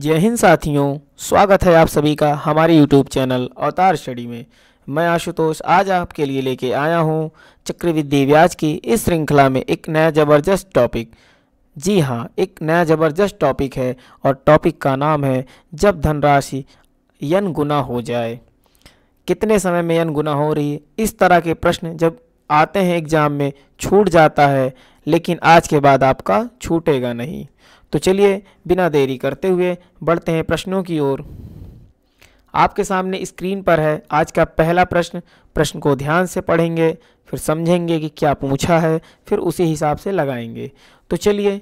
जय हिंद साथियों स्वागत है आप सभी का हमारे यूट्यूब चैनल अवतार स्टडी में मैं आशुतोष आज आपके लिए लेके आया हूँ चक्रवृद्धि ब्याज की इस श्रृंखला में एक नया ज़बरदस्त टॉपिक जी हाँ एक नया ज़बरदस्त टॉपिक है और टॉपिक का नाम है जब धनराशि यन गुना हो जाए कितने समय में यन गुना हो रही है इस तरह के प्रश्न जब आते हैं एग्ज़ाम में छूट जाता है लेकिन आज के बाद आपका छूटेगा नहीं तो चलिए बिना देरी करते हुए बढ़ते हैं प्रश्नों की ओर आपके सामने स्क्रीन पर है आज का पहला प्रश्न प्रश्न को ध्यान से पढ़ेंगे फिर समझेंगे कि क्या पूछा है फिर उसी हिसाब से लगाएंगे तो चलिए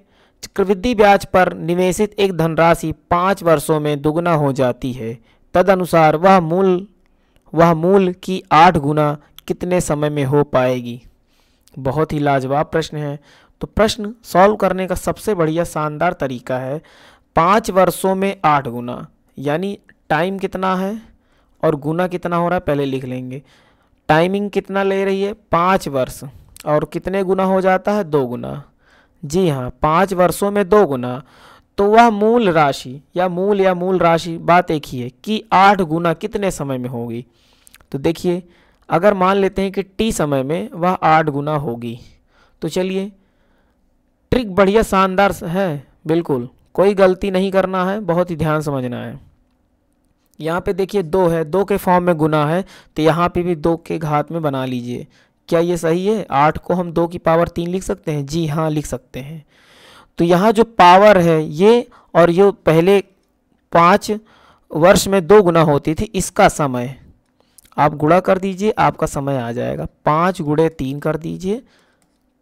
चक्रवृद्धि ब्याज पर निवेशित एक धनराशि पाँच वर्षों में दुगना हो जाती है तदनुसार वह मूल वह मूल की आठ गुना कितने समय में हो पाएगी बहुत ही लाजवाब प्रश्न है तो प्रश्न सॉल्व करने का सबसे बढ़िया शानदार तरीका है पाँच वर्षों में आठ गुना यानी टाइम कितना है और गुना कितना हो रहा है पहले लिख लेंगे टाइमिंग कितना ले रही है पाँच वर्ष और कितने गुना हो जाता है दो गुना जी हाँ पाँच वर्षों में दो गुना तो वह मूल राशि या मूल या मूल राशि बात एक ही है कि आठ गुना कितने समय में होगी तो देखिए अगर मान लेते हैं कि टी समय में वह आठ गुना होगी तो चलिए ट्रिक बढ़िया शानदार है बिल्कुल कोई गलती नहीं करना है बहुत ही ध्यान समझना है यहाँ पे देखिए दो है दो के फॉर्म में गुना है तो यहाँ पे भी दो के घात में बना लीजिए क्या ये सही है आठ को हम दो की पावर तीन लिख सकते हैं जी हाँ लिख सकते हैं तो यहाँ जो पावर है ये और ये पहले पाँच वर्ष में दो गुना होती थी इसका समय आप गुड़ा कर दीजिए आपका समय आ जाएगा पाँच गुड़े तीन कर दीजिए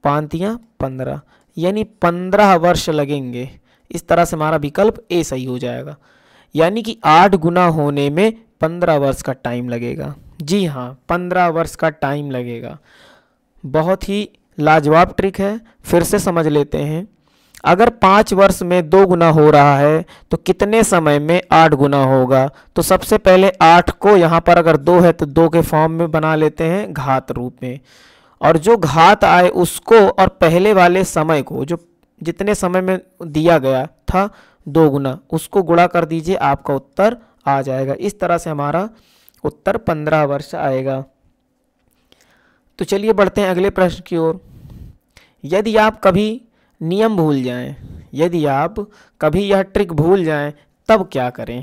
पाँतियाँ पंद्रह यानी पंद्रह वर्ष लगेंगे इस तरह से हमारा विकल्प ए सही हो जाएगा यानी कि आठ गुना होने में पंद्रह वर्ष का टाइम लगेगा जी हाँ पंद्रह वर्ष का टाइम लगेगा बहुत ही लाजवाब ट्रिक है फिर से समझ लेते हैं अगर पाँच वर्ष में दो गुना हो रहा है तो कितने समय में आठ गुना होगा तो सबसे पहले आठ को यहाँ पर अगर दो है तो दो के फॉर्म में बना लेते हैं घात रूप में और जो घात आए उसको और पहले वाले समय को जो जितने समय में दिया गया था दो गुना उसको गुणा कर दीजिए आपका उत्तर आ जाएगा इस तरह से हमारा उत्तर पंद्रह वर्ष आएगा तो चलिए बढ़ते हैं अगले प्रश्न की ओर यदि आप कभी नियम भूल जाएं यदि आप कभी यह ट्रिक भूल जाएं तब क्या करें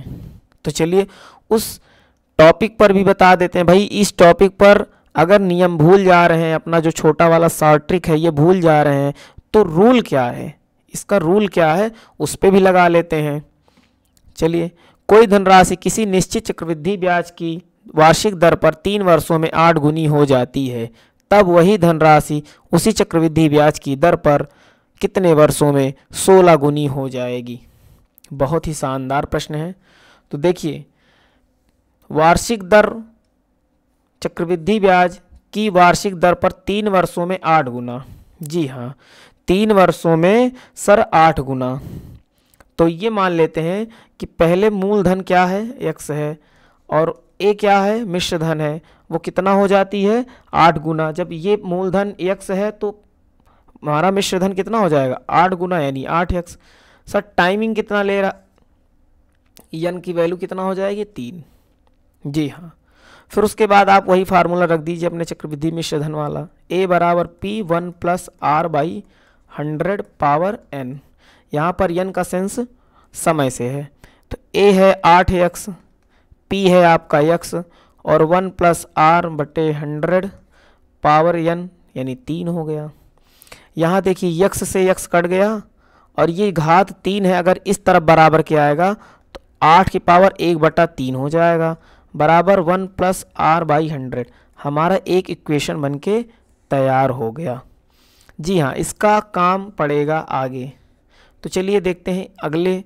तो चलिए उस टॉपिक पर भी बता देते हैं भाई इस टॉपिक पर अगर नियम भूल जा रहे हैं अपना जो छोटा वाला शॉर्ट ट्रिक है ये भूल जा रहे हैं तो रूल क्या है इसका रूल क्या है उस पर भी लगा लेते हैं चलिए कोई धनराशि किसी निश्चित चक्रवृद्धि ब्याज की वार्षिक दर पर तीन वर्षों में आठ गुनी हो जाती है तब वही धनराशि उसी चक्रवृद्धि ब्याज की दर पर कितने वर्षों में सोलह गुनी हो जाएगी बहुत ही शानदार प्रश्न है तो देखिए वार्षिक दर चक्रवृद्धि ब्याज की वार्षिक दर पर तीन वर्षों में आठ गुना जी हाँ तीन वर्षों में सर आठ गुना तो ये मान लेते हैं कि पहले मूलधन क्या है एक्स है और ए क्या है मिश्र धन है वो कितना हो जाती है आठ गुना जब ये मूलधन एक्स है तो हमारा मिश्र धन कितना हो जाएगा आठ गुना यानी आठ एक्स सर टाइमिंग कितना ले रहा यन की वैल्यू कितना हो जाएगी तीन जी हाँ फिर उसके बाद आप वही फार्मूला रख दीजिए अपने चक्रविधि मिश्र धन वाला ए बराबर P one plus are by hundred power N यहाँ पर एन का सेंस समय से है तो ए है आठ एक्स पी है आपका एक्स और वन प्लस आर बटे हंड्रेड पावर एन यानी तीन हो गया यहाँ देखिए यक्स से यक्स कट गया और ये घात तीन है अगर इस तरफ बराबर के आएगा तो आठ की पावर एक बटा तीन हो जाएगा बराबर one plus are by hundred हमारा एक इक्वेशन बन के तैयार हो गया जी हाँ इसका काम पड़ेगा आगे तो चलिए देखते हैं अगले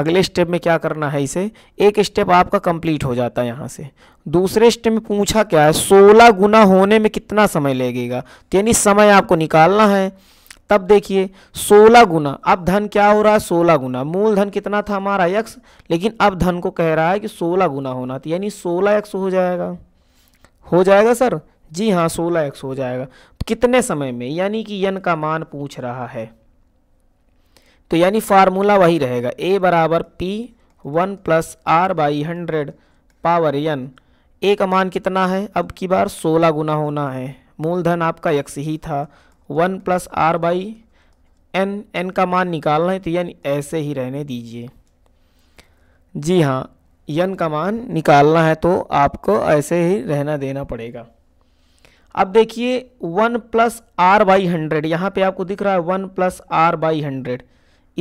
अगले स्टेप में क्या करना है इसे एक स्टेप आपका कंप्लीट हो जाता है यहाँ से दूसरे स्टेप में पूछा क्या है सोलह गुना होने में कितना समय लगेगा तो यानी समय आपको निकालना है तब देखिए 16 गुना अब धन क्या हो रहा है 16 गुना मूल धन कितना था हमारा यक्स लेकिन अब धन को कह रहा है कि 16 गुना होना था यानी 16 यक्स हो जाएगा हो जाएगा सर जी हाँ 16 यक्स हो जाएगा कितने समय में यानी कि यन का मान पूछ रहा है तो यानी फार्मूला वही रहेगा ए बराबर P one plus are by hundred power N A का मान कितना है अब की बार सोलह गुना होना है मूलधन आपका यक्स ही था one plus are by n n का मान निकालना है तो यानी ऐसे ही रहने दीजिए जी हाँ यन का मान निकालना है तो आपको ऐसे ही रहना देना पड़ेगा अब देखिए one plus are by hundred यहाँ पर आपको दिख रहा है one plus are by hundred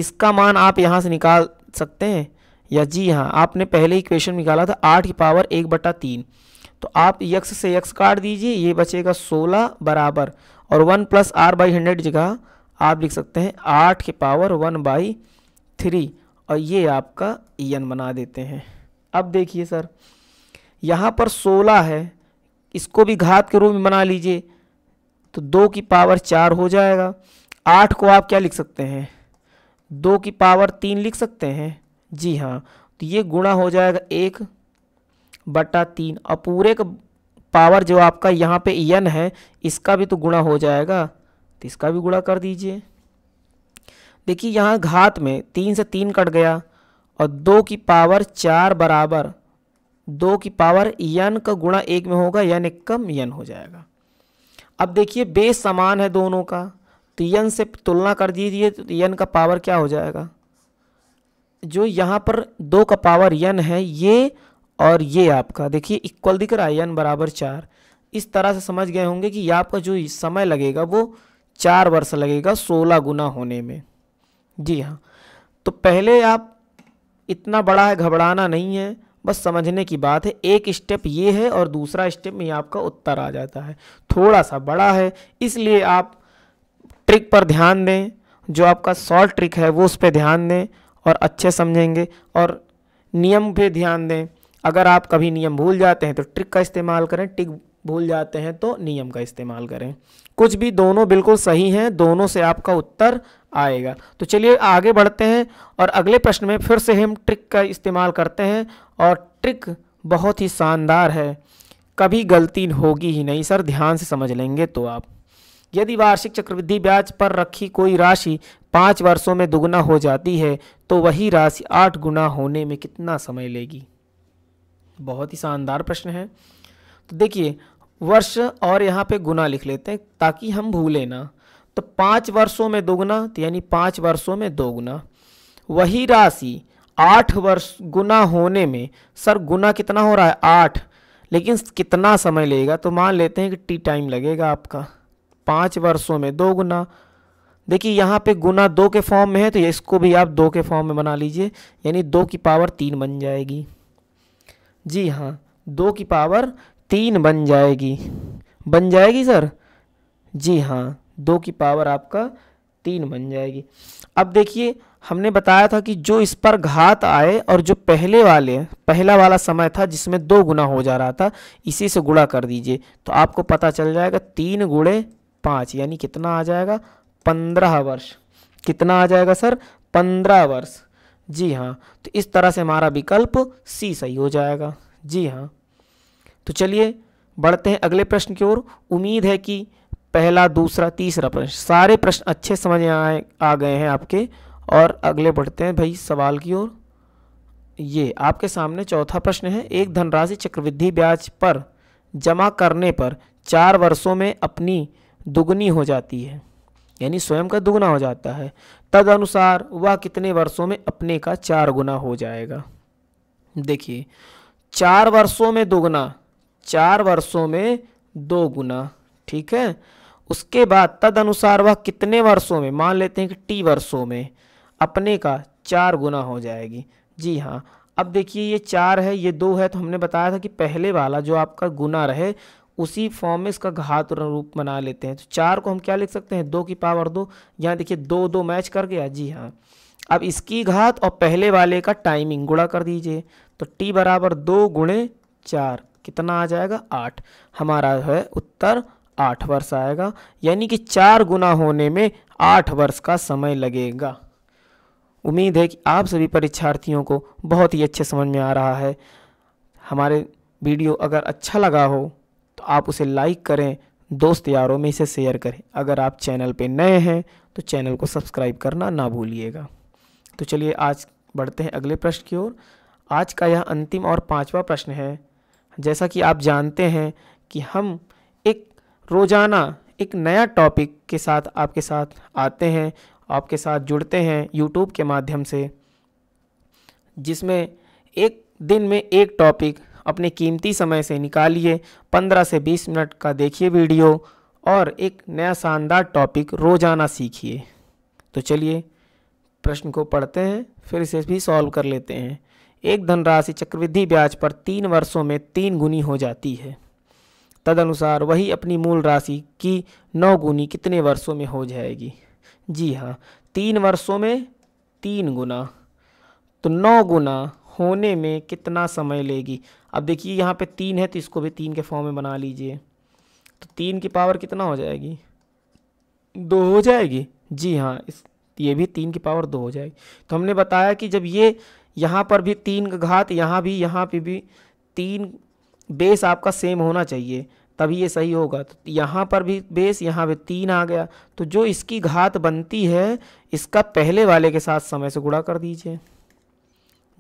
इसका मान आप यहाँ से निकाल सकते हैं या जी हाँ आपने पहले ही क्वेश्चन निकाला था आठ की पावर एक बटा तीन तो आप यक्स से यक्स काट दीजिए ये बचेगा सोलह बराबर और one plus are by hundred जगह आप लिख सकते हैं आठ के पावर वन बाई थ्री और ये आपका एन बना देते हैं अब देखिए सर यहाँ पर सोलह है इसको भी घात के रूप में बना लीजिए तो दो की पावर चार हो जाएगा आठ को आप क्या लिख सकते हैं दो की पावर तीन लिख सकते हैं जी हाँ तो ये गुणा हो जाएगा एक बटा तीन और पूरे का पावर जो आपका यहाँ पे यन है इसका भी तो गुणा हो जाएगा तो इसका भी गुणा कर दीजिए देखिए यहाँ घात में तीन से तीन कट गया और दो की पावर चार बराबर दो की पावर यन का गुणा एक में होगा यन एक कम यन हो जाएगा अब देखिए बेस समान है दोनों का तो यन से तुलना कर दीजिए तो यन का पावर क्या हो जाएगा जो यहाँ पर दो का पावर यन है ये और ये आपका देखिए इक्वल दिख रहा है एन बराबर चार इस तरह से समझ गए होंगे कि आपका जो समय लगेगा वो चार वर्ष लगेगा सोलह गुना होने में जी हाँ तो पहले आप इतना बड़ा है घबराना नहीं है बस समझने की बात है एक स्टेप ये है और दूसरा स्टेप में आपका उत्तर आ जाता है थोड़ा सा बड़ा है इसलिए आप ट्रिक पर ध्यान दें जो आपका शॉर्ट ट्रिक है वो उस पर ध्यान दें और अच्छे समझेंगे और नियम पे ध्यान दें अगर आप कभी नियम भूल जाते हैं तो ट्रिक का इस्तेमाल करें टिक भूल जाते हैं तो नियम का इस्तेमाल करें कुछ भी दोनों बिल्कुल सही हैं दोनों से आपका उत्तर आएगा तो चलिए आगे बढ़ते हैं और अगले प्रश्न में फिर से हम ट्रिक का इस्तेमाल करते हैं और ट्रिक बहुत ही शानदार है कभी गलती होगी ही नहीं सर ध्यान से समझ लेंगे तो आप यदि वार्षिक चक्रवृद्धि ब्याज पर रखी कोई राशि पाँच वर्षों में दुगुना हो जाती है तो वही राशि आठ गुना होने में कितना समय लेगी बहुत ही शानदार प्रश्न है तो देखिए वर्ष और यहाँ पे गुना लिख लेते हैं ताकि हम भूलें ना तो पाँच वर्षों में दोगुना तो यानी पाँच वर्षों में दोगुना वही राशि आठ वर्ष गुना होने में सर गुना कितना हो रहा है आठ लेकिन कितना समय लेगा तो मान लेते हैं कि टी टाइम लगेगा आपका पाँच वर्षों में दो गुना देखिए यहाँ पे गुना दो के फॉर्म में है तो इसको भी आप दो के फॉर्म में बना लीजिए यानी दो की पावर तीन बन जाएगी जी हाँ दो की पावर तीन बन जाएगी बन जाएगी सर जी हाँ दो की पावर आपका तीन बन जाएगी अब देखिए हमने बताया था कि जो इस पर घात आए और जो पहले वाले पहला वाला समय था जिसमें दो गुना हो जा रहा था इसी से गुणा कर दीजिए तो आपको पता चल जाएगा तीन गुणे पाँच यानी कितना आ जाएगा पंद्रह वर्ष कितना आ जाएगा सर पंद्रह वर्ष जी हाँ तो इस तरह से हमारा विकल्प सी सही हो जाएगा जी हाँ तो चलिए बढ़ते हैं अगले प्रश्न की ओर उम्मीद है कि पहला दूसरा तीसरा प्रश्न सारे प्रश्न अच्छे समझ में आए आ गए हैं आपके और अगले बढ़ते हैं भाई सवाल की ओर ये आपके सामने चौथा प्रश्न है एक धनराशि चक्रवृद्धि ब्याज पर जमा करने पर चार वर्षों में अपनी दुगनी हो जाती है यानी स्वयं का दुगना हो जाता है तद अनुसार वह कितने वर्षों में अपने का चार गुना हो जाएगा देखिए चार वर्षों में दोगुना चार वर्षों में दो गुना ठीक है उसके बाद तद अनुसार वह कितने वर्षों में मान लेते हैं कि टी वर्षों में अपने का चार गुना हो जाएगी जी हाँ अब देखिए ये चार है ये दो है तो हमने बताया था कि पहले वाला जो आपका गुना रहे उसी फॉर्म में इसका घात रूप बना लेते हैं तो चार को हम क्या लिख सकते हैं दो की पावर दो यहाँ देखिए दो दो मैच कर गया जी हाँ अब इसकी घात और पहले वाले का टाइमिंग गुणा कर दीजिए तो टी बराबर दो गुणे चार कितना आ जाएगा आठ हमारा है उत्तर आठ वर्ष आएगा यानी कि चार गुना होने में आठ वर्ष का समय लगेगा उम्मीद है कि आप सभी परीक्षार्थियों को बहुत ही अच्छे समझ में आ रहा है हमारे वीडियो अगर अच्छा लगा हो तो आप उसे लाइक करें दोस्त यारों में इसे शेयर करें अगर आप चैनल पे नए हैं तो चैनल को सब्सक्राइब करना ना भूलिएगा तो चलिए आज बढ़ते हैं अगले प्रश्न की ओर आज का यह अंतिम और पांचवा प्रश्न है जैसा कि आप जानते हैं कि हम एक रोज़ाना एक नया टॉपिक के साथ आपके साथ आते हैं आपके साथ जुड़ते हैं यूट्यूब के माध्यम से जिसमें एक दिन में एक टॉपिक अपने कीमती समय से निकालिए 15 से 20 मिनट का देखिए वीडियो और एक नया शानदार टॉपिक रोज़ाना सीखिए तो चलिए प्रश्न को पढ़ते हैं फिर इसे भी सॉल्व कर लेते हैं एक धनराशि चक्रवृद्धि ब्याज पर तीन वर्षों में तीन गुनी हो जाती है तदनुसार वही अपनी मूल राशि की नौ गुनी कितने वर्षों में हो जाएगी जी हाँ तीन वर्षों में तीन गुना तो नौ गुना होने में कितना समय लेगी अब देखिए यहाँ पे तीन है तो इसको भी तीन के फॉर्म में बना लीजिए तो तीन की पावर कितना हो जाएगी दो हो जाएगी जी हाँ इस ये भी तीन की पावर दो हो जाएगी तो हमने बताया कि जब ये यहाँ पर भी तीन का घात यहाँ भी यहाँ पे भी तीन बेस आपका सेम होना चाहिए तभी ये सही होगा तो यहाँ पर भी बेस यहाँ पे तीन आ गया तो जो इसकी घात बनती है इसका पहले वाले के साथ समय से गुणा कर दीजिए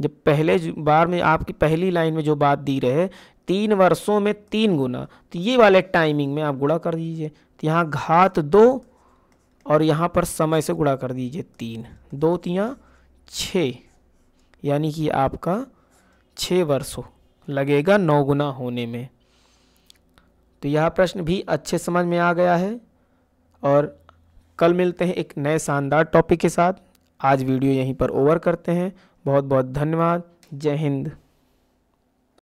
जब पहले बार में आपकी पहली लाइन में जो बात दी रहे तीन वर्षों में तीन गुना तो ये वाले टाइमिंग में आप गुड़ा कर दीजिए तो यहाँ घात दो और यहाँ पर समय से गुड़ा कर दीजिए तीन दो तियाँ छ यानी कि आपका छः वर्षों लगेगा नौ गुना होने में तो यह प्रश्न भी अच्छे समझ में आ गया है और कल मिलते हैं एक नए शानदार टॉपिक के साथ आज वीडियो यहीं पर ओवर करते हैं बहुत बहुत धन्यवाद जय हिंद